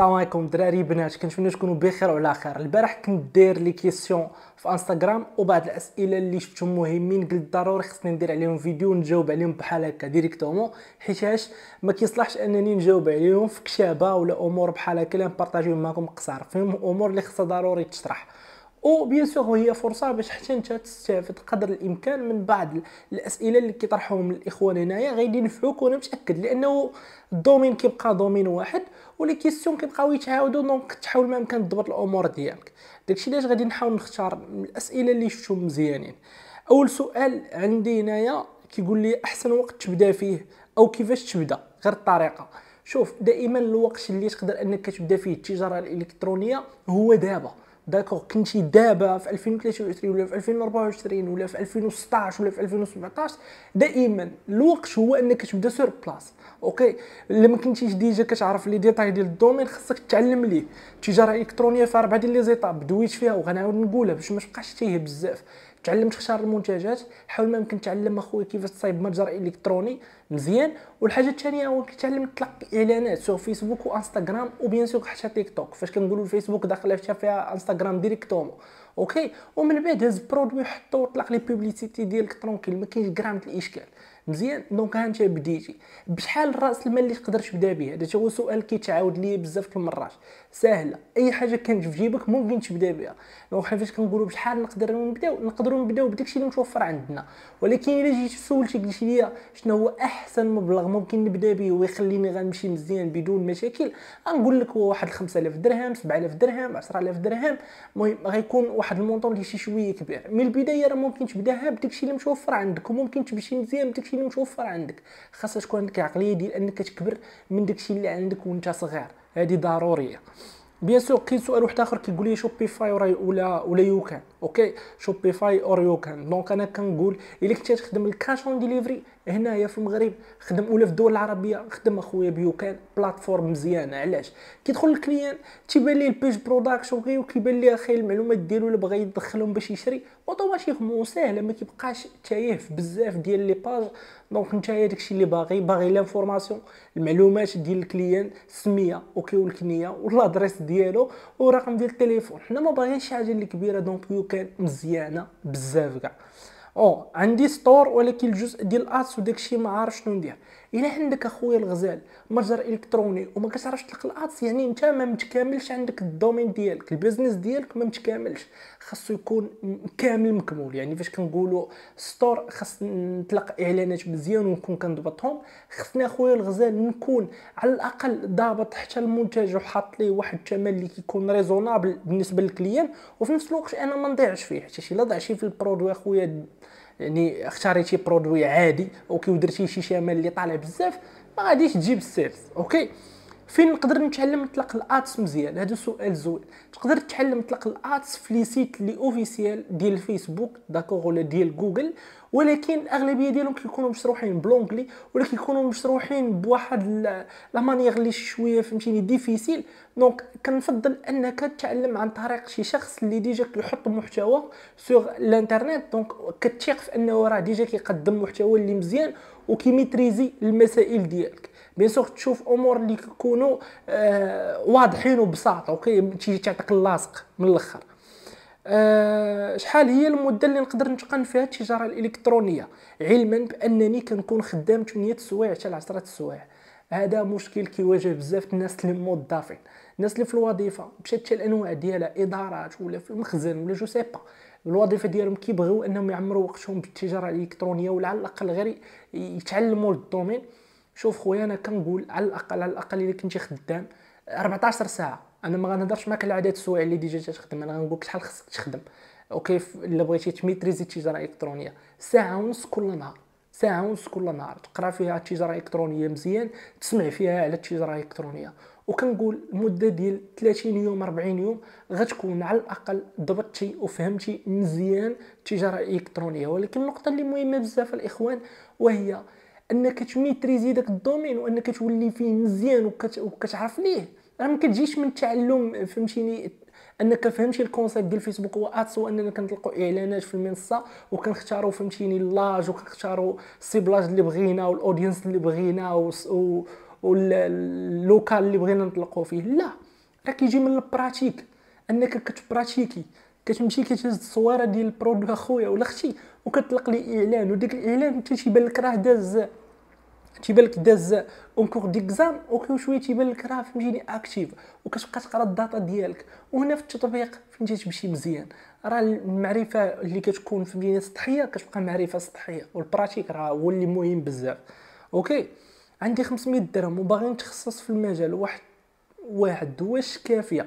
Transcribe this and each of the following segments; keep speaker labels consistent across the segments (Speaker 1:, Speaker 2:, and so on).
Speaker 1: السلام عليكم دراري بنات كنتمنى تكونوا بخير وعلى خير البارح كنت داير لي كيسيون في انستغرام وبعض الاسئله اللي شفتهم مهمين قلت ضروري خصني ندير عليهم فيديو ونجاوب عليهم بحال هكا ديريكتومون حيتاش ما كيصلحش انني نجاوب عليهم في كتابه ولا امور بحال هكا اللي نبارطاجيهم معكم قصار فيهم امور اللي خصها ضروري تشرح وبيان سور هي فرصه باش حتى انت تستافد قدر الامكان من بعض الاسئله اللي كيطرحوهم الاخوان هنايا غادي ينفعوك وانا متاكد لانه الدومين كيبقى دومين واحد ولي كيسيون كيبقاو يتعاودوا دونك تحاول ما امكن تضبط الامور ديالك داكشي علاش غادي نحاول نختار الاسئله اللي شفتهم مزيانين اول سؤال عندي هنايا كيقول لي احسن وقت تبدا فيه او كيفاش تبدا غير الطريقه شوف دائما الوقت اللي تقدر انك تبدا فيه التجاره الالكترونيه هو دابا داكوغ كنتي دابا في 2023 ولا في 2024 ولا في 2016 ولا في 2017 دائما الوقت هو انك تبدا سور بلاص اوكي الا ما كنتيش ديجا كتعرف لي ديتاي ديال الدومين خاصك تعلم ليه التجاره الالكترونيه في اربعه ديال لي زيطاب دويت فيها وغنعاود نقولها باش ما تبقاش تايه بزاف تعلم تختار المنتجات حاول ما يمكن تعلم اخويا كيفاش تصايب متجر الكتروني مزيان والحاجه الثانيه هو تعلم تلقى اعلانات سو فيسبوك وانستغرام وبيان سور حتى تيك توك فاش كنقولوا الفيسبوك داخل فيها انستغرام ديريكتوم اوكي ومن بعد هز برودوي حطو وطلق لي بوبليسيتي ديالك ترونكيل ما كاينش غرام الاشكال مزيان دونك ها انت بديتي بشحال راس المال اللي تقدر تبدا به هذا هو سؤال كيتعاود لي بزاف المرات سهله اي حاجه كانت في جيبك ممكن تبدا بها دونك حنا فاش كنقولوا بشحال نقدر نبداو نقدروا نبداو بداك الشيء اللي متوفر عندنا ولكن الا جيت سولتي قلت لي شنو هو احسن مبلغ ممكن نبدا به ويخليني غنمشي مزيان بدون مشاكل غنقول لك هو واحد 5000 درهم 7000 درهم 10000 درهم المهم غيكون واحد المونطون اللي شي شويه كبير من البدايه راه ممكن تبداها بداك الشيء اللي متوفر عندك وممكن تمشي مزيان بداك الشيء اللي متوفر عندك خاصك تكون عندك العقليه ديال انك تكبر من داك الشيء اللي عندك وانت صغير هذه ضروريه بيان سور كاين سؤال واحد اخر كيقول لي شوبيفاي ولا ولا يوكان اوكي شوبيفاي اور يوكان دونك انا كنقول الا كنتي تخدم الكاش اون ديليفري هنايا في المغرب خدم ولا في الدول العربيه خدم اخويا بيوكان بلاتفورم مزيانه علاش كيدخل الكليان تيبان ليه البيج بروداكشن غير وكيبان ليه اخي المعلومات ديالو اللي بغا يدخلهم باش يشري اوتوماتيكمون ساهله ما كيبقاش تايه في بزاف ديال لي باج دونك نتايا داكشي اللي باغي باغي لانفورماسيون المعلومات ديال الكليان السميه اوكي والكنيه والادريس ديالو ورقم ديال التليفون حنا ما باغيينش شي حاجه اللي كبيره دونك يوكان كان مزيانه بزاف كاع او عندي ستور ولكن الجزء ديال الاتس وداكشي ما عارف شنو ندير الا عندك اخويا الغزال متجر الكتروني وما كتعرفش تلقى الادس يعني انت ما متكاملش عندك الدومين ديالك البيزنس ديالك ما متكاملش خاصو يكون كامل مكمول يعني فاش كنقولوا ستور خاص نطلق اعلانات مزيان ونكون كنضبطهم خصني اخويا الغزال نكون على الاقل ضابط حتى المنتج وحاط ليه واحد الثمن اللي كيكون ريزونابل بالنسبه للكليان وفي نفس الوقت انا ما نضيعش فيه حتى شي لا ضاع شي في البرودوي اخويا يعني اختاريتي برودوي عادي ودرتي شي شمال اللي طالع بزاف ما غاديش تجيب السيلز اوكي فين نقدر نتعلم نطلق الاتس مزيان هذا سؤال زوين تقدر تتعلم تطلق الاتس في لي سيت لي اوفيسيال ديال الفيسبوك داكوغ ولا ديال جوجل ولكن الاغلبيه ديالهم كيكونوا مشروحين بلونجلي ولا كيكونوا مشروحين بواحد لا مانيير اللي شويه فهمتيني ديفيسيل دونك كنفضل انك تتعلم عن طريق شي شخص اللي ديجا كيحط محتوى سوغ الانترنت دونك كتثق في انه راه ديجا كيقدم محتوى اللي مزيان وكيميتريزي المسائل ديالك بيان سور تشوف امور اللي كيكونوا آه واضحين وبساطه اوكي تيجي تعطيك اللاصق من الاخر أه شحال هي المده اللي نقدر نتقن فيها التجاره الالكترونيه علما بانني كنكون خدام 8 السوايع حتى 10 السوايع هذا مشكل كيواجه بزاف الناس الموظفين الناس اللي في الوظيفه مشات حتى الانواع ديالها ادارات ولا في المخزن ولا جو سيبا الوظيفه ديالهم كيبغيو انهم يعمروا وقتهم بالتجاره الالكترونيه ولا على الاقل غير يتعلموا الدومين شوف خويا انا كنقول على الاقل على الاقل الا كنتي خدام 14 ساعه انا ما غنهضرش معاك على عدد السوايع اللي ديجا تخدم انا غنقول لك شحال خصك تخدم وكيف الا بغيتي تميتريزي التجاره الالكترونيه ساعه ونص كل نهار ساعه ونص كل نهار تقرا فيها التجاره الالكترونيه مزيان تسمع فيها على التجاره الالكترونيه وكنقول مدة ديال 30 يوم 40 يوم غتكون على الاقل ضبطتي وفهمتي مزيان التجاره الالكترونيه ولكن النقطه اللي مهمه بزاف الاخوان وهي انك تميتريزي داك الدومين وانك تولي فيه مزيان وكتعرف ليه راه ما كتجيش من التعلم فهمتيني انك فهمتي الكونسيبت ديال فيسبوك ادس واننا كنطلقوا اعلانات في المنصه وكنختاروا فهمتيني اللاج وكنختاروا السيبلاج اللي بغينا والاودينس اللي بغينا واللوكال اللي بغينا نطلقوا فيه لا راه كيجي من البراتيك انك كتبراتيكي كتمشي كتهز الصويره ديال البرودوي اخويا ولا اختي وكتطلق لي اعلان وديك الاعلان حتى تيبان لك راه داز تيبان لك داز اونكور ديكزام شويه تيبان لك راه فهمتيني اكتيف وكتبقى تقرا الداتا ديالك وهنا في التطبيق فهمتي تمشي مزيان راه المعرفه اللي كتكون فهمتيني سطحيه كتبقى معرفه سطحيه والبراتيك راه هو اللي مهم بزاف اوكي عندي 500 درهم وباغي نتخصص في المجال واحد واحد واش كافيه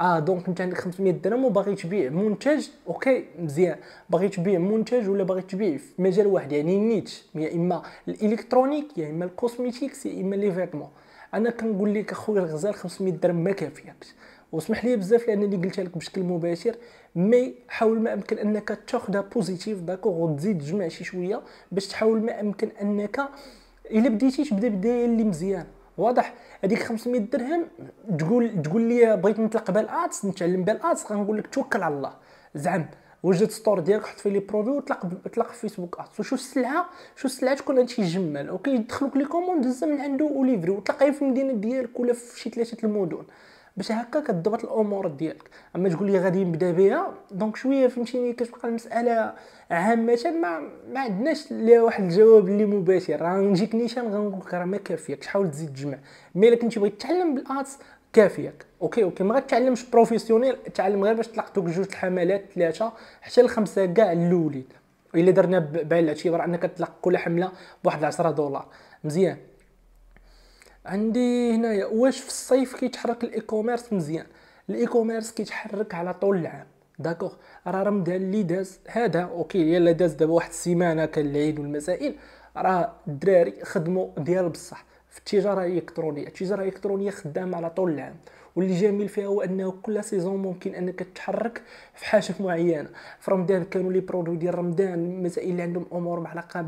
Speaker 1: اه دونك انت عندك 500 درهم وباغي تبيع منتج اوكي مزيان باغي تبيع منتج ولا باغي تبيع في مجال واحد يعني نيتش يا اما الالكترونيك يا اما الكوزميتيكس يا اما لي انا كنقول لك اخويا الغزال 500 درهم ما كافياكش وسمح لي بزاف لانني قلتها لك بشكل مباشر مي حاول ما امكن انك تاخذها بوزيتيف داكوغ وتزيد تجمع شي شويه باش تحاول ما امكن انك الا بديتي تبدا بدايه اللي مزيانه واضح هذيك 500 درهم تقول تقول لي بغيت نطلق بالادس نتعلم بالادس غنقول لك توكل على الله زعم وجد ستور ديالك حط فيه لي بروفي وطلق طلق فيسبوك ادس وشوف السلعه شوف السلعه تكون هادشي جمال وكيدخلوك لي كوموند هزها من عنده وليفري وتلقايه في المدينه ديالك ولا في شي ثلاثه المدن باش هكا كتضبط الامور ديالك اما تقول لي غادي نبدا بها دونك شويه فهمتيني كتبقى المساله عامه ما ما عندناش لا واحد الجواب اللي مباشر راه نجيك نيشان غنقول لك راه ما كافيك تحاول تزيد تجمع مي الا كنتي بغيت تتعلم بالاتس كافيك اوكي اوكي ما غاتعلمش بروفيسيونيل تعلم غير باش تلقطوك جوج الحملات ثلاثه حتى الخمسه كاع الاولين الا درنا بعين الاعتبار انك تلقى كل حمله بواحد 10 دولار مزيان عندي هنايا واش في الصيف كيتحرك الاي كوميرس مزيان الاي كوميرس كيتحرك على طول العام داكوغ راه رمضان اللي داز هذا اوكي يلا داز دابا واحد السيمانه كان العيد والمسائل راه الدراري خدموا ديال بصح في التجاره الالكترونيه التجاره الالكترونيه خدامه على طول العام واللي جميل فيها هو انه كل سيزون ممكن انك تتحرك في حاجه معينه في رمضان كانوا لي برودوي ديال رمضان مسائل اللي عندهم امور معلقه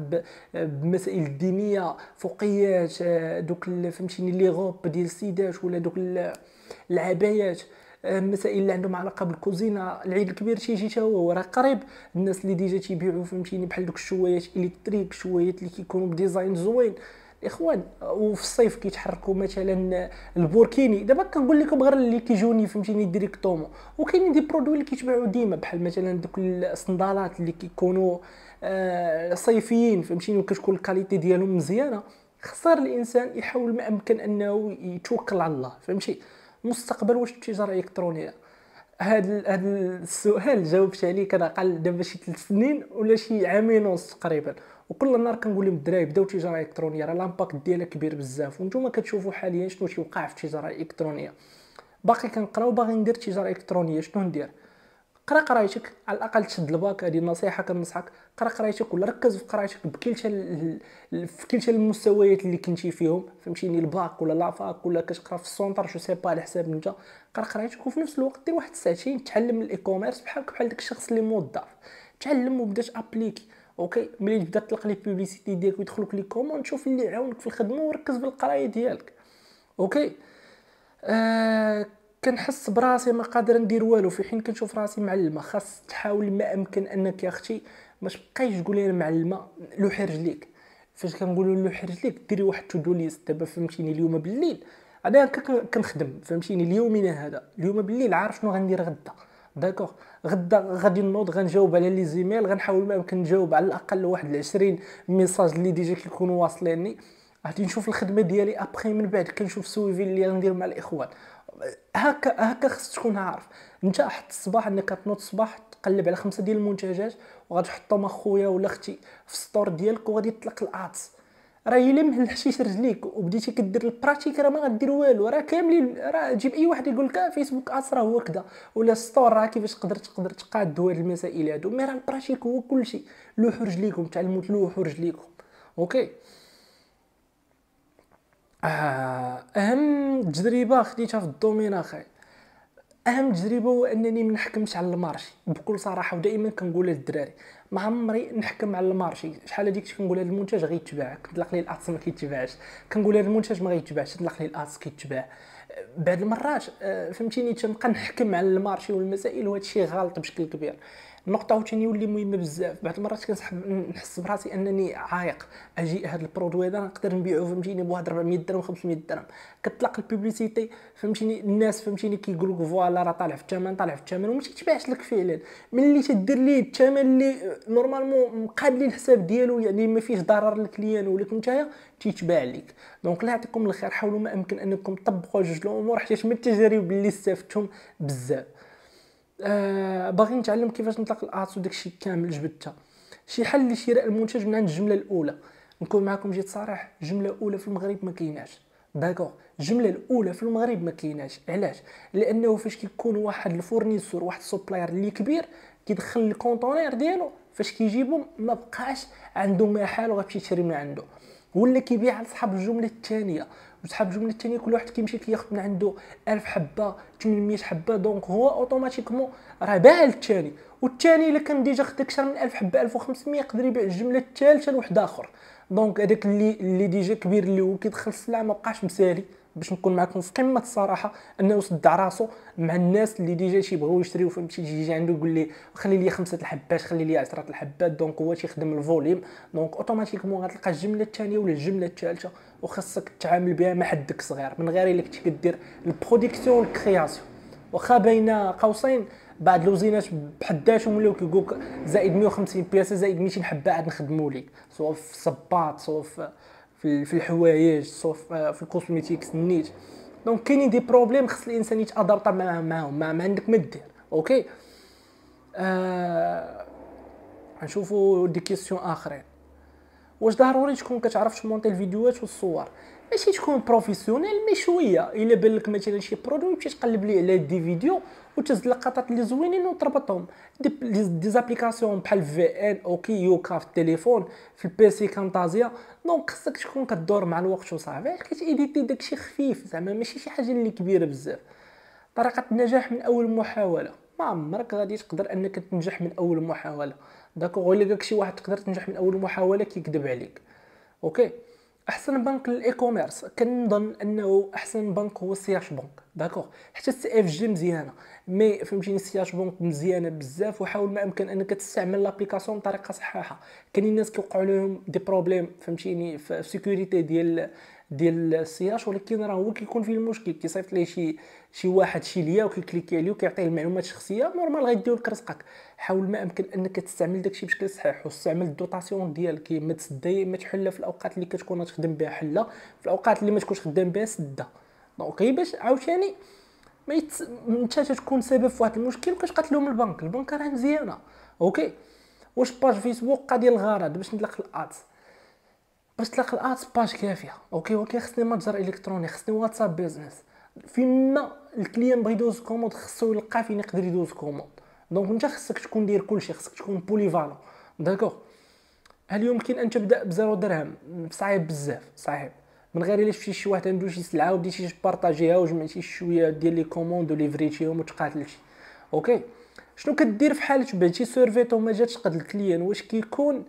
Speaker 1: بمسائل الدينيه فوقيات آه، دوك فهمتيني لي غوب ديال السيدات ولا دوك العبايات المسائل آه، اللي عندهم علاقه بالكوزينه العيد الكبير تيجي حتى هو راه قريب الناس اللي ديجا تيبيعوا فهمتيني بحال دوك الشوايات الكتريك شوايات اللي كيكونوا بديزاين زوين الاخوان وفي الصيف كيتحركوا مثلا البوركيني دابا كنقول لكم غير اللي كيجوني فهمتيني ديريكتومون وكاينين دي برودوي اللي كيتباعوا ديما بحال مثلا دوك الصندالات اللي كيكونوا آه، صيفيين فهمتيني وكتكون الكاليتي ديالهم مزيانه خسر الانسان يحاول ما امكن انه يتوكل على الله فهمتي مستقبل واش التجاره الالكترونيه هاد هاد السؤال جاوبت عليه كان قال دابا شي 3 سنين ولا شي عامين ونص تقريبا وكل نهار كنقول لهم الدراري بداو التجاره الالكترونيه راه لامباكت ديالها كبير بزاف وانتم كتشوفوا حاليا شنو تيوقع في التجاره الالكترونيه باقي كنقرا وباغي ندير التجاره الالكترونيه شنو ندير قرا قرايتك على الاقل تشد الباك هذه النصيحه كنصحك قرا قرايتك ولا ركز في قرايتك بكلتا في كلتا المستويات اللي كنتي فيهم فهمتيني الباك ولا لافاك ولا كتقرا في السونتر شو سي با على حساب انت قرا قرايتك وفي نفس الوقت دير واحد ساعتين تعلم الاي كوميرس بحالك بحال داك الشخص اللي موظف تعلم وبدا تابليكي اوكي ملي تبدا تطلق لي بوبليسيتي ديالك ويدخلوك لي كوموند شوف اللي يعاونك في الخدمه وركز في القرايه ديالك اوكي آه كنحس براسي ما قادر ندير والو في حين كنشوف راسي معلمه خاص تحاول ما امكن انك يا اختي ما تبقايش تقولي انا معلمه لوحي رجليك فاش كنقولوا لوحي رجليك ديري واحد تو دو ليست دابا فهمتيني اليوم بالليل انا كنخدم فهمتيني اليومين هذا اليوم بالليل عارف شنو غندير غدا داكوغ غدا غادي نوض غنجاوب على لي زيميل غنحاول ما امكن نجاوب على الاقل واحد 20 ميساج اللي ديجا كيكونوا واصليني غادي نشوف الخدمه ديالي ابخي من بعد كنشوف سويفي اللي غندير مع الاخوان هكا هكا خص تكون عارف انت حط الصباح انك تنوض الصباح تقلب على خمسه ديال المنتجات وغادي تحطهم اخويا ولا اختي في السطور ديالك وغادي تطلق الادس راه الا ما رجليك وبديتي كدير البراتيك راه ما غدير والو راه كاملين راه جيب اي واحد يقول لك فيسبوك اس راه هو كذا ولا ستور راه كيفاش تقدر تقدر تقاد هاد المسائل هادو مي راه البراتيك هو كلشي لوحو رجليكم تعلموا تلوحوا رجليكم اوكي آه اهم تجربه خديتها في الدومين اخي اهم تجربه هو انني ما نحكمش على المارشي بكل صراحه ودائما كنقول للدراري ما عمري نحكم على المارشي شحال هذيك كنقول هذا المنتج غيتباع كنطلق لي الاتس ما كيتباعش كنقول هذا المنتج ما غيتباعش نطلق لي الاتس كيتباع بعد المرات آه، فهمتيني تنبقى نحكم على المارشي والمسائل وهذا الشيء غلط بشكل كبير النقطه عاوتاني اللي مهمه بزاف بعض المرات كنصح نحس براسي انني عايق اجي هذا البرودوي هذا نقدر نبيعو فهمتيني بواحد 400 درهم 500 درهم كطلق البوبليسيتي فهمتيني الناس فهمتيني كيقول لك فوالا راه طالع في الثمن طالع في الثمن وما تيتباعش لك فعلا ملي تدير ليه الثمن اللي نورمالمون لي الحساب ديالو يعني ما فيهش ضرر للكليان ولك نتايا تيتباع لك دونك الله يعطيكم الخير حاولوا ما امكن انكم تطبقوا جوج الامور حيت من التجارب اللي استفدتهم بزاف آه باغي نتعلم كيفاش نطلق الاتس وداكشي كامل جبدته شي حل لشراء المنتج من عند الجمله الاولى نكون معكم جيت صريح جمله اولى في المغرب ما كايناش داكوغ الجمله الاولى في المغرب ما كايناش علاش لانه فاش كيكون واحد الفورنيسور واحد السوبلاير اللي كبير كيدخل الكونتونير ديالو فاش كيجيبو ما بقاش عنده محل وغتمشي تشري من عنده ولا كيبيع لصحاب الجمله الثانيه وصحاب الجمله الثانيه كل واحد كيمشي كياخد من عنده 1000 حبه 800 حبه دونك هو اوتوماتيكمون راه باع للثاني والثاني الا كان ديجا خد اكثر من 1000 حبه 1500 يقدر يبيع الجمله الثالثه لواحد اخر دونك هذاك اللي اللي ديجا كبير اللي هو كيدخل السلعه ما بقاش مسالي باش نكون معكم في قمه الصراحه انه صدع راسو مع الناس اللي ديجا تيبغيو يشريو فهمتي تيجي عنده يقول لي خلي لي خمسه الحبات خلي لي عشرة الحبات دونك هو تيخدم الفوليم دونك اوتوماتيكمون غتلقى الجمله الثانيه ولا الجمله الثالثه وخاصك تتعامل بها مع حدك صغير من غير الا كنتي كدير البرودكسيون والكرياسيون واخا بين قوسين بعض الوزينات بحداتهم ولاو كيقولك زائد 150 بياسه زائد 200 حبه عاد نخدموا ليك سواء في الصباط سواء في في في الحوايج آه، في الكوزميتيكس نيت دونك كاينين دي بروبليم خص الانسان يتادابط معاهم معاهم ما, ما عندك ما دير اوكي آه نشوفوا دي كيسيون اخرين واش ضروري تكون كتعرف تمونطي الفيديوهات والصور ماشي تكون بروفيسيونيل مي شويه الا بان لك مثلا شي برودوي تمشي تقلب ليه على دي فيديو وتهز اللقطات اللي زوينين وتربطهم دي, دي زابليكاسيون بحال في ان اوكي يوكا في التليفون في البيسي كانتازيا دونك خصك تكون كدور مع الوقت وصافي ايديتي داكشي خفيف زعما ماشي شي حاجه اللي كبيره بزاف طريقه النجاح من اول محاوله ما عمرك غادي تقدر انك تنجح من اول محاوله داكوغ ولا قالك شي واحد تقدر تنجح من اول محاوله كيكذب عليك اوكي احسن بنك للاي كوميرس كنظن انه احسن بنك هو سياش بنك داكوغ حتى السي اف جي مزيانه مي فهمتيني السياج بونك مزيانه بزاف وحاول ما امكن انك تستعمل لابليكاسيون بطريقه صحيحه كاين الناس كيوقعوا لهم دي بروبليم فهمتيني في سيكوريتي ديال ديال السياج ولكن راه هو كيكون فيه المشكل كيصيفط ليه شي شي واحد شي ليا وكيكليكي عليه وكيعطيه المعلومات الشخصيه نورمال غيديو لك رزقك حاول ما امكن انك تستعمل داكشي بشكل صحيح واستعمل الدوطاسيون ديالك ما تسدي ما تحل في الاوقات اللي كتكون تخدم بها حله في الاوقات اللي ما تكونش خدام بها سده دونك باش عاوتاني ما يت... انت تكون سبب في واحد المشكل بقيت قتلهم البنك البنك راه مزيانه اوكي واش باج فيسبوك قاضي الغرض باش نطلق الاتس باش تطلق الاتس باج كافيه اوكي ولكن خصني متجر الكتروني خصني واتساب بيزنس فيما الكليان بغى يدوز كوموند خصو يلقى فين يقدر يدوز كوموند دونك انت خصك تكون داير كلشي خصك تكون بوليفالون داكوغ هل يمكن ان تبدا بزيرو درهم صعيب بزاف صعيب من غير الا شفتي شي واحد عنده شي سلعه وبديتي تبارطاجيها وجمعتي شويه ديال لي كوموند وليفريتيهم وتقاتلتي اوكي شنو كدير في حاله بعتي سيرفيت وما جاتش قد الكليان واش كيكون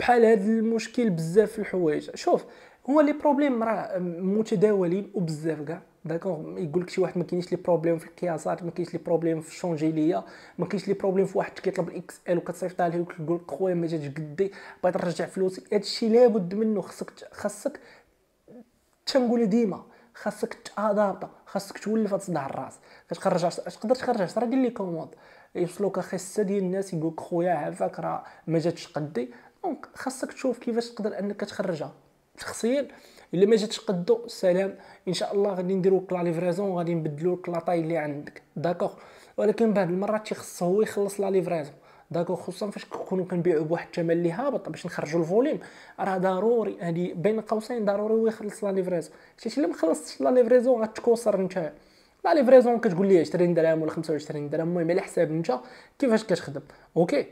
Speaker 1: بحال هذا المشكل بزاف في الحوايج شوف هو لي بروبليم راه متداولين وبزاف كاع داكوغ يقول لك شي واحد ما كاينش لي بروبليم في القياسات ما كاينش لي بروبليم في الشونجي ليا ما كاينش لي بروبليم في واحد كيطلب اكس ال وكتصيفطها ليه لك خويا ما جاتش قدي بغيت نرجع فلوسي هادشي لابد منه خصك خصك تنقول ديما خاصك تادابط خاصك تولف تصدع الراس كتخرج تقدر تخرج 10 ديال لي كوموند يوصلوك خاصه ديال الناس يقولك خويا عافاك راه ما جاتش قدي دونك خاصك تشوف كيفاش تقدر انك تخرجها شخصيا الا ما جاتش قدو سلام ان شاء الله غادي نديرو لك لا ليفريزون وغادي نبدلو لك لاطاي اللي عندك داكوغ ولكن بعض المرات تيخص هو يخلص لا ليفريزون داكو خصوصا فاش كنكونوا كنبيعوا بواحد الثمن اللي هابط باش نخرجوا الفوليوم راه ضروري هادي بين قوسين ضروري هو يخلص لا ليفريزون شتي الا ما خلصتش لا ليفريزون غتكوسر نتا لا ليفريزون كتقول لي 20 درهم ولا 25 درهم المهم على حساب نتا كيفاش كتخدم اوكي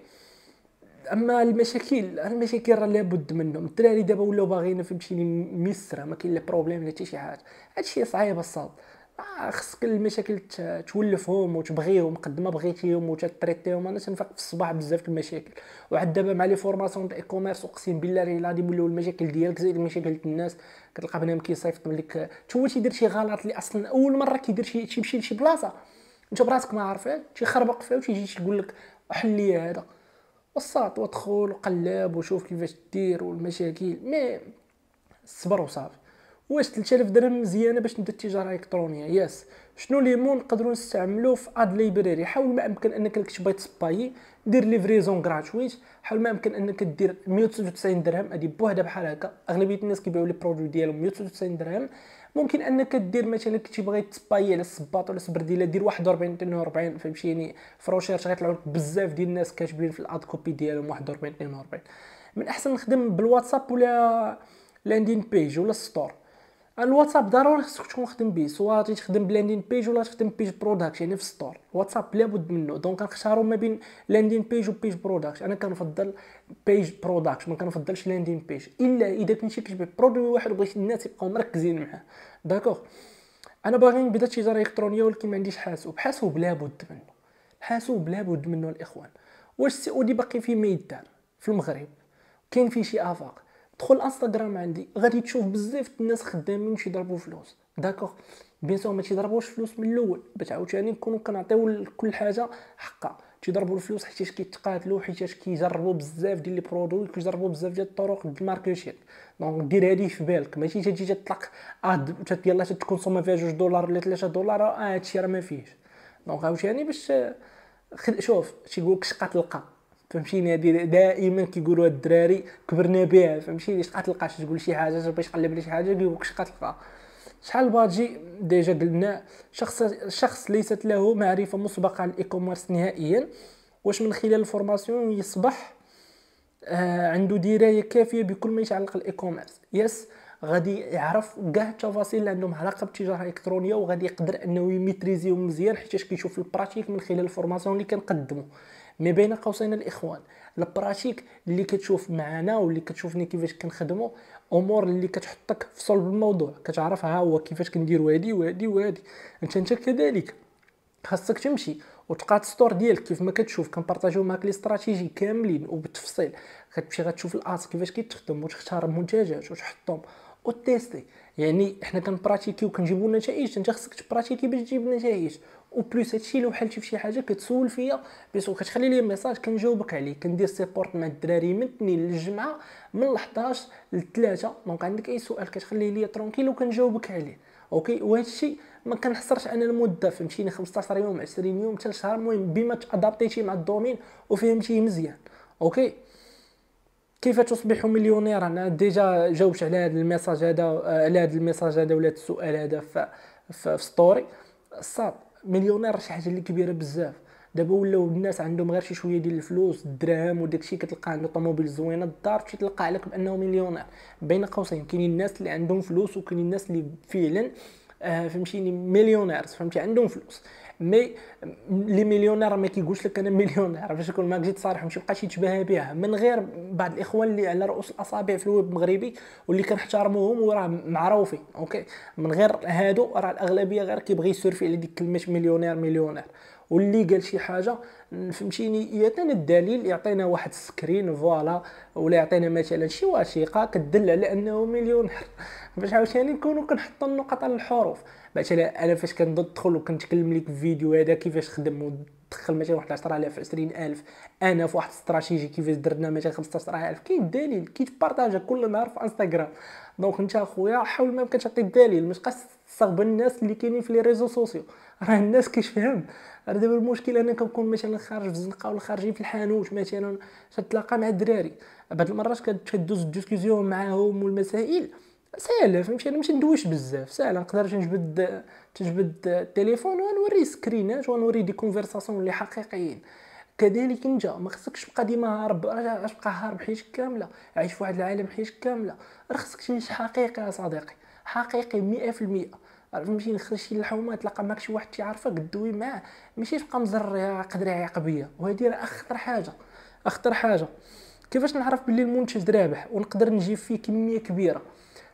Speaker 1: اما المشاكل المشاكل راه لابد منهم الدراري دابا ولاو باغيين فهمتيني ميسره ما كاين لا بروبليم لا حتى شي حاجه هادشي صعيب الصاد آه، خصك المشاكل تولفهم وتبغيهم قد ما بغيتيهم وتتريتيهم انا تنفيق في الصباح بزاف المشاكل وعاد دابا مع لي فورماسيون تاع كوميرس اقسم بالله راه غادي يوليو المشاكل ديالك زائد مشاكل الناس كتلقى بنادم كيصيفط لك هو تيدير شي غلط اللي اصلا اول مره كيدير شي تيمشي لشي بلاصه انت براسك ما عارفه تيخربق فيها وتيجي تيقول لك لي هذا وصات ودخل وقلب وشوف كيفاش دير والمشاكل مي صبر وصافي واش 3000 درهم مزيانه باش نبدا التجاره الالكترونيه يس شنو لي مون نقدروا نستعملو في اد ليبراري حاول ما امكن انك بايت تسباي دير ليفريزون غراتويت حاول ما امكن انك دير 199 درهم هادي بوحده بحال هكا اغلبيه الناس كيبيعوا لي برودوي ديالهم 199 درهم ممكن انك دير مثلا كنتي باغي تسباي على الصباط ولا السبرديله دير 41 42 فهمتي يعني في روشيرش غيطلعوا لك بزاف ديال الناس كاتبين في الاد كوبي ديالهم 41 42 من احسن نخدم بالواتساب ولا لاندين بيج ولا ستور الواتساب ضروري خصك تكون خدم به سواء تخدم بلاندين بيج ولا تخدم بيج برودكت يعني في ستور الواتساب لابد منه دونك كنختاروا ما بين لاندين بيج وبيج برودكت انا كنفضل بيج برودكت ما كنفضلش لاندين بيج الا اذا كنتي كتبيع برودوي واحد وبغيتي الناس يبقاو مركزين معاه داكوغ انا باغي نبدا تجاره الكترونيه ولكن ما عنديش حاسوب حاسوب لابد منه الحاسوب لابد منه الاخوان واش السي او دي باقي فيه ميدان يدار في المغرب كاين فيه شي افاق دخل انستغرام عندي غادي تشوف بزاف الناس خدامين تيضربوا فلوس داكوغ بيان سور ما تيضربوش فلوس من الاول باش عاوتاني نكونوا كنعطيو لكل حاجه حقها تيضربوا الفلوس حيتاش كيتقاتلوا حيتاش كيجربوا بزاف ديال لي برودوي كيجربوا بزاف ديال الطرق ديال الماركتينغ دونك دير هادي في بالك ماشي تجي تطلق اد آه، تكون سوما فيها 2 دولار ولا 3 دولار آه، هادشي راه ما فيهش دونك عاوتاني باش خد شوف تيقولك لك شقه تلقى فهمتيني هذه دائما كيقولوها الدراري كبرنا بها فهمتيني شقا تلقى تقول شي حاجه باش قلب لي شي حاجه لك اش تلقى شحال باجي ديجا قلنا شخص شخص ليست له معرفه مسبقه عن الايكوميرس نهائيا واش من خلال الفورماسيون يصبح آه عنده درايه كافيه بكل ما يتعلق الايكوميرس يس غادي يعرف كاع التفاصيل اللي عندهم علاقه بالتجاره الالكترونيه وغادي يقدر انه يميتريزيهم مزيان حيت كيشوف البراتيك من خلال الفورماسيون اللي كنقدموا مي بين قوسين الاخوان البراتيك اللي كتشوف معنا واللي كتشوفني كيفاش كنخدموا امور اللي كتحطك في صلب الموضوع كتعرف ها هو كيفاش كندير هادي وهادي وهادي انت انت كذلك خاصك تمشي وتقاد ستور ديالك كيف ما كتشوف كنبارطاجيو معاك لي استراتيجي كاملين وبالتفصيل غتمشي غتشوف الاس كيفاش كيتخدم وتختار المنتجات وتحطهم وتيستي يعني حنا كنبراتيكيو كنجيبو النتائج انت خصك تبراتيكي باش تجيب النتائج وبلوس هادشي لو حلتي فشي حاجه كتسول فيا بيس كتخلي لي ميساج كنجاوبك عليه كندير سيبورت مع الدراري من الاثنين للجمعه من 11 للثلاثه دونك عندك اي سؤال كتخلي لي ترونكيل وكنجاوبك عليه اوكي وهادشي ما كنحصرش انا المده فهمتيني 15 يوم 20 يوم حتى شهر المهم بما تادابتيتي مع الدومين وفهمتيه مزيان اوكي كيف تصبح مليونير انا ديجا جاوبت على هذا الميساج هذا على هذا الميساج هذا ولا السؤال هذا في ستوري صافي مليونير شي حاجه اللي كبيره بزاف دابا ولاو الناس عندهم غير شي شويه ديال الفلوس الدراهم وداكشي كتلقى عنده طوموبيل زوينه الدار تمشي تلقى عليك بانه مليونير بين قوسين كاينين الناس اللي عندهم فلوس وكاينين الناس اللي فعلا آه فهمتيني مليونيرز فهمتي عندهم فلوس مي لي مليونير ما كيقولش لك انا مليونير باش يكون معاك جيت صارح ماشي بقاش يتباهى بها من غير بعض الاخوان اللي على رؤوس الاصابع في الويب المغربي واللي كنحترموهم وراه معروفين اوكي من غير هادو راه الاغلبيه غير كيبغي يسورفي على ديك كلمه مليونير مليونير واللي قال شي حاجه فهمتيني يعطينا الدليل يعطينا واحد السكرين فوالا ولا يعطينا مثلا شي وثيقه كدل على انه مليونير باش عاوتاني نكونوا كنحطوا النقط على الحروف مثلا انا فاش كندخل وكنتكلم لك في فيديو هذا كيفاش خدم ودخل مثلا واحد 10000 20000 انا في واحد الاستراتيجي كيفاش درنا مثلا 15000 كاين دليل كيتبارطاجا كل نهار في انستغرام دونك انت اخويا حاول ما يمكنش تعطي الدليل مش قاس تصغب الناس اللي كاينين في لي ريزو سوسيو راه الناس فهم راه دابا المشكل انا كنكون مثلا خارج في الزنقه ولا خارجين في الحانوت مثلا تتلاقى مع الدراري بعض المرات كتدوز ديسكوزيون معاهم والمسائل سهلة فهمتي انا ماشي ندويش بزاف سهلة نقدر نجبد تجبد التليفون ونوري سكرينات ونوري دي كونفرساسيون اللي حقيقيين كذلك انت ما خصكش تبقى ديما هارب راه تبقى هارب حياتك كامله عايش في واحد العالم حياتك كامله راه خصك تعيش حقيقي يا صديقي حقيقي 100% فهمتي نخرج شي لحومه تلقى معك شي واحد تيعرفك دوي معاه ماشي تبقى مزر يقدر يعيق بيا وهذه راه اخطر حاجه اخطر حاجه كيفاش نعرف بلي المنتج رابح ونقدر نجيب فيه كميه كبيره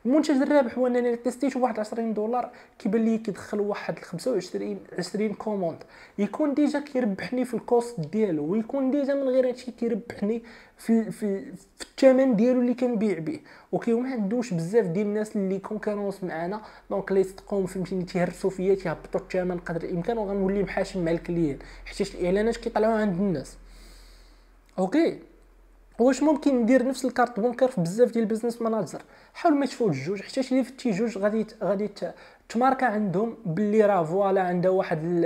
Speaker 1: المنتج الرابح هو انني تيستيته واحد 20 دولار كيبان لي كيدخل واحد 25 20 كوموند يكون ديجا كيربحني في الكوست ديالو ويكون ديجا من غير هادشي كيربحني في في في الثمن ديالو اللي كنبيع به اوكي وما عندوش بزاف ديال الناس اللي كونكورونس معانا دونك اللي صدقهم فهمتيني تيهرسوا فيا تيهبطوا الثمن قدر الامكان وغنولي محاشم مع الكليان حيت الاعلانات كيطلعوا عند الناس اوكي واش ممكن ندير نفس الكارت بونكر في بزاف ديال البيزنس ماناجر حاول ما تفوت جوج حتى شي فتي جوج غادي غادي تماركا عندهم باللي راه فوالا عندها واحد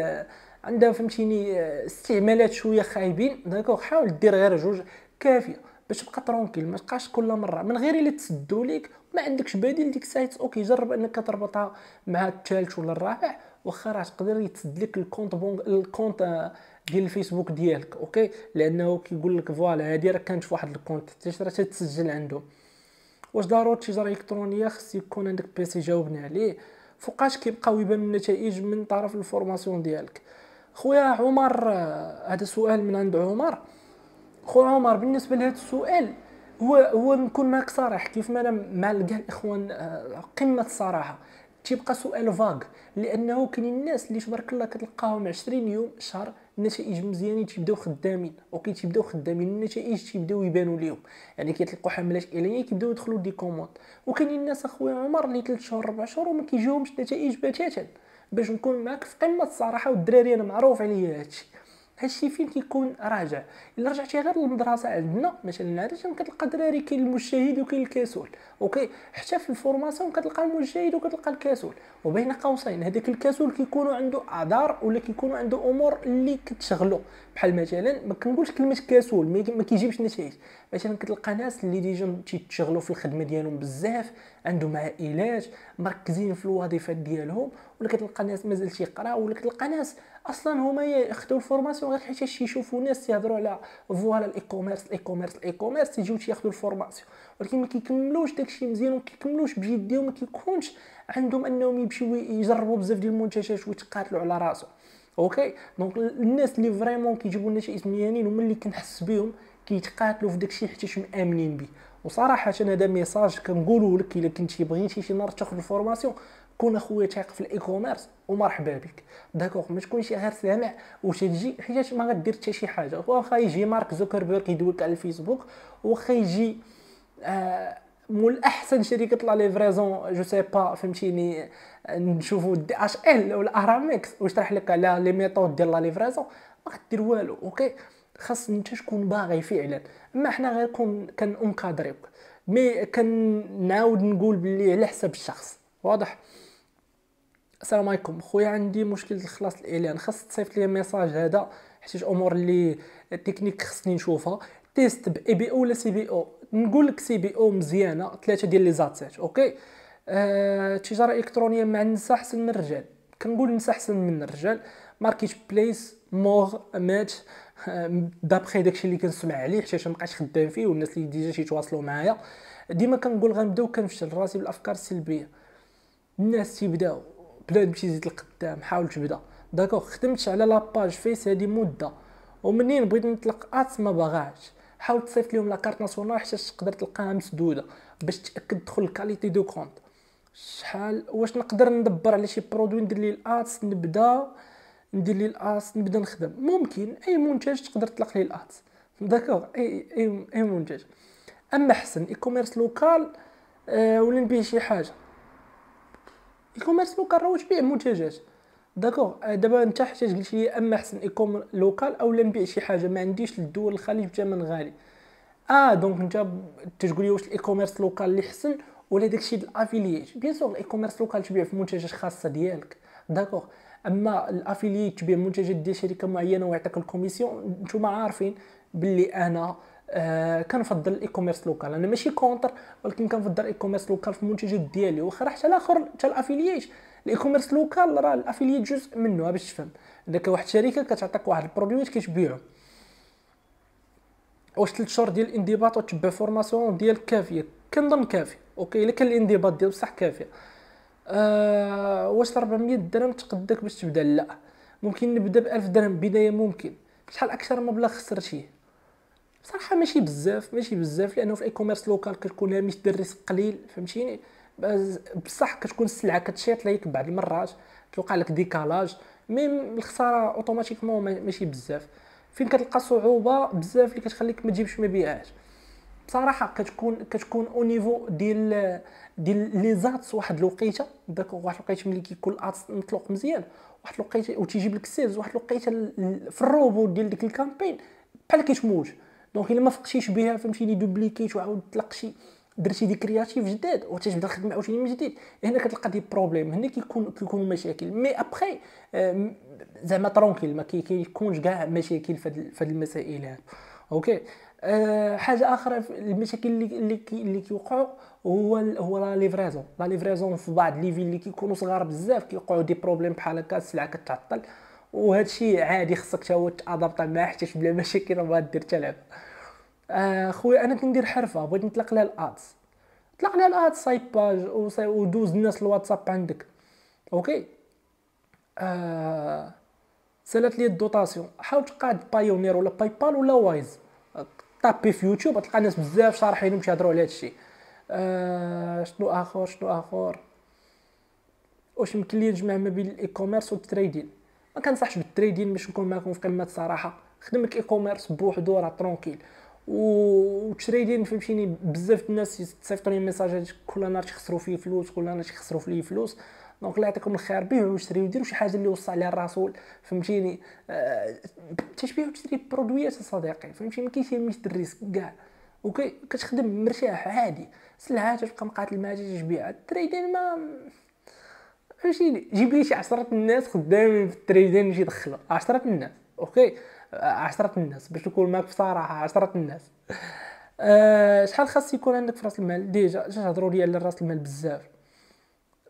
Speaker 1: عندها فهمتيني آه، استعمالات شويه خايبين داكوغ حاول دير غير جوج كافيه باش تبقى ترونكيل ما تبقاش كل مره من غير الا تسدوا ليك ما عندكش بديل ديك السايت اوكي جرب انك تربطها مع الثالث ولا الرابع واخا راه تقدر يتسد لك الكونت بونك الكونت آه، ديال الفيسبوك ديالك اوكي لانه كيقول لك فوالا هادي راه كانت في واحد الكونت حتى تتسجل عندهم واش ضروري التجاره الالكترونيه خص يكون عندك بيسي جاوبني عليه فوقاش كيبقاو يبانو النتائج من طرف الفورماسيون ديالك خويا عمر هذا سؤال من عند عمر خويا عمر بالنسبه لهذا السؤال هو هو نكون معك صريح كيف ما انا مع كاع الاخوان آه، قمه الصراحه تيبقى سؤال فاغ لانه كاين الناس اللي تبارك الله كتلقاهم 20 يوم شهر النتائج مزيانين تيبداو خدامين اوكي تيبداو خدامين النتائج تيبداو يبانو ليهم يعني كيطلقوا حملات اعلانيه كيبداو يدخلوا دي كوموند وكاينين الناس اخويا عمر اللي 3 شهور 4 شهور وما كيجيهمش النتائج بتاتا باش نكون معاك في قمه الصراحه والدراري انا معروف عليا هادشي هادشي فين كيكون راجع الا رجعتي غير للمدرسه عندنا مثلا عاده كتلقى الدراري كاين المجتهد وكاين الكسول اوكي حتى في الفورماسيون كتلقى المجتهد وكتلقى الكسول وبين قوسين هذاك الكسول كيكونوا عنده اعذار ولا كيكونوا عنده امور اللي كتشغلو بحال مثلا ما كنقولش كلمه كسول ما كيجيبش نتائج مثلا كتلقى ناس اللي ديجا تيتشغلوا في الخدمه ديالهم بزاف عندهم عائلات مركزين في الوظيفه ديالهم ولا كتلقى ناس مازال تيقراو ولا كتلقى ناس اصلا هما ياخذوا الفورماسيون غير حيت يشوفوا ناس تيهضروا على فوالا الاي كوميرس الاي كوميرس الاي كوميرس تيجيو تياخذوا الفورماسيون ولكن ما كيكملوش داكشي مزيان وما كيكملوش بجديه وما كيكونش عندهم انهم يمشيو يجربوا بزاف ديال المنتجات ويتقاتلوا على راسهم اوكي دونك الناس اللي فريمون كيجيبوا شي مزيانين هما اللي كنحس بهم كيتقاتلوا في داكشي حيت مامنين به وصراحه هذا ميساج كنقولوا لك الا كنتي بغيتي شي نهار تاخذ الفورماسيون كون اخويا تايق في الاي كوميرس ومرحبا بك داكوغ ما تكونش غير سامع وتجي حيت ما غدير حتى شي حاجه واخا يجي مارك زوكربيرغ يدويك على الفيسبوك واخا يجي آه مول احسن شركه لا ليفريزون جو سي با فهمتيني نشوفوا دي اش ال ولا ارامكس وشرح لك على لي ميثود ديال لا ليفريزون ما غدير والو اوكي خاص انت تكون باغي فعلا اما حنا غير كون كنكادريوك مي كنعاود نقول بلي على حسب الشخص واضح السلام عليكم خويا عندي مشكل الخلاص الاعلان خاص تصيفط لي ميساج هذا حيت امور اللي تكنيك خصني نشوفها تيست اي بي او ولا سي بي او نقول لك سي بي او مزيانه ثلاثه ديال لي زاتسيت اوكي آه الالكترونيه مع النساء احسن من الرجال كنقول النساء احسن من الرجال ماركيت بليس مور مات دابخي داكشي اللي كنسمع عليه حيت ما بقاش خدام فيه والناس اللي ديجا تيتواصلوا معايا ديما كنقول غنبداو كنفشل راسي بالافكار السلبيه الناس تيبداو بلا تمشي زيد القدام حاول تبدا داكوغ خدمت على لاباج فيس هادي مده ومنين بغيت نطلق اتس ما باغاش حاول تصيفط لهم لاكارت ناسيونال حتى تقدر تلقاها مسدوده باش تاكد تدخل الكاليتي دو كونت شحال واش نقدر ندبر على شي برودوي ندير ليه الاتس نبدا ندير ليه الاتس نبدا نخدم ممكن اي منتج تقدر تطلق ليه الاتس داكوغ اي اي, أي منتج اما حسن اي كوميرس لوكال آه ولين شي حاجه الكوميرس لوكال روج بيع منتجات داكوغ دابا انت حتى قلت لي اما احسن ايكوم لوكال اولا نبيع شي حاجه ما عنديش للدول الخليج بثمن غالي اه دونك انت تقول لي واش الايكوميرس لوكال اللي حسن ولا داكشي ديال الافيليت بيان سور الايكوميرس لوكال تبيع في منتجات خاصه ديالك داكوغ اما الافيليت تبيع منتجات ديال شركه معينه ويعطيك الكوميسيون نتوما عارفين باللي انا آه كنفضل الاي كوميرس لوكال انا ماشي كونتر ولكن كنفضل الاي كوميرس لوكال في المنتجات ديالي واخا حتى الاخر حتى الافيليات الاي كوميرس لوكال راه الافيليات جزء منه باش تفهم عندك واحد الشركه كتعطيك واحد البرودوي كتبيعو واش 3 شهور ديال الانضباط وتبع فورماسيون ديال كافيه كنظن كافي اوكي الا كان الانضباط ديال بصح كافيه آه واش 400 درهم تقدك باش تبدا لا ممكن نبدا ب 1000 درهم بدايه ممكن شحال اكثر مبلغ خسرتيه بصراحه ماشي بزاف ماشي بزاف لانه في الاي كوميرس لوكال كتكون هامش الريسك قليل فهمتيني بصح كتكون السلعه كتشيط ليك بعض المرات كيوقع لك ديكالاج مي الخساره اوتوماتيكمون ماشي بزاف فين كتلقى صعوبه بزاف اللي كتخليك ما تجيبش مبيعات بصراحه كتكون كتكون او نيفو ديال ديال لي زاتس واحد الوقيته داك واحد الوقيته ملي كيكون الاتس مطلوق مزيان واحد الوقيته وتيجيب لك سيلز واحد الوقيته في الروبو ديال ديك الكامبين بحال كيتموت دونك الا ما فقتيش بها فهمتي لي دوبليكيت وعاود شي درتي دي كرياتيف جداد وتتبدا الخدمه عاوتاني من جديد هنا كتلقى دي بروبليم هنا كيكون كيكونوا مشاكل مي ابخي زعما ترونكيل ما كيكونش كاع مشاكل في هاد المسائل هاد اوكي أه حاجه اخرى المشاكل اللي اللي اللي كيوقعوا هو هو لا ليفريزون لا ليفريزون في بعض لي فيل اللي كيكونوا صغار بزاف كيوقعوا دي بروبليم بحال هكا السلعه كتعطل وهذا الشيء عادي خصك تا هو تادابط معاه حيت بلا مشاكل راه دير تلعب اخويا آه، خويا انا كندير حرفه بغيت نطلق لها الادز طلق لها الادز سايت باج ودوز الناس الواتساب عندك اوكي آه سالت لي الدوطاسيون حاول تقاد بايونير ولا باي بال ولا وايز طابي في يوتيوب تلقى ناس بزاف شارحين يهضروا على هادشي آه شنو اخر شنو اخر واش يمكن لي نجمع ما بين الاي كوميرس والتريدين ما كنصحش بالتريدين باش نكون معكم في قمه الصراحه خدم لك اي كوميرس بوحدو راه ترونكيل وتريدين فهمتيني بزاف الناس تصيفطوا لي ميساجات كل نهار تخسروا فيه فلوس كل نهار تخسروا فيه فلوس دونك الله يعطيكم الخير بيعوا واشتريوا ديروا شي حاجه اللي وصى عليها الرسول فهمتيني آه تشبيه وتشري برودويات صديقي فهمتي ما كاينش ميت الريسك كاع اوكي كتخدم مرتاح عادي سلعه تبقى مقاتل ما تجيش بيعها التريدين ما ماشي جيب لي شي 10 الناس خدامين في التريدين نجي دخلهم 10 الناس اوكي 10 الناس باش نكون معاك بصراحه 10 الناس أه شحال خاص يكون عندك في راس المال ديجا جا هضروا لي على راس المال بزاف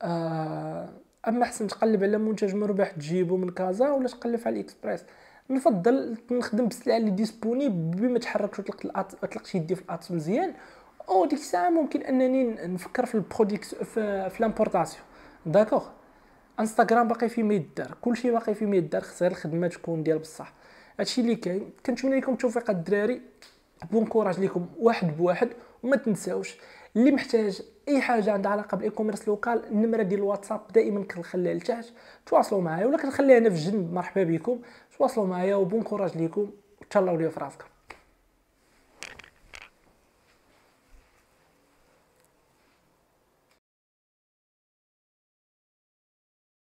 Speaker 1: أه اما احسن تقلب على منتج مربح تجيبو من كازا ولا تقلب على الاكسبريس نفضل نخدم بالسلعه اللي ديسبونيبل بما تحركش وتلقى الأط... تلقى يدي في الاتس مزيان او ديك الساعه ممكن انني نفكر في البروديكس في, في لامبورطاسيون داكوغ انستغرام باقي في ما كل كلشي باقي في ما خصها الخدمه تكون ديال بصح هادشي اللي كاين كنتمنى لكم التوفيق الدراري بون كوراج لكم واحد بواحد وما تنساوش اللي محتاج اي حاجه عندها علاقه بالاي كوميرس لوكال النمره ديال الواتساب دائما كنخليها لتحت تواصلوا معايا ولا كنخليها هنا في الجنب مرحبا بكم تواصلوا معايا وبون كوراج لكم تهلاو ليا في راسكم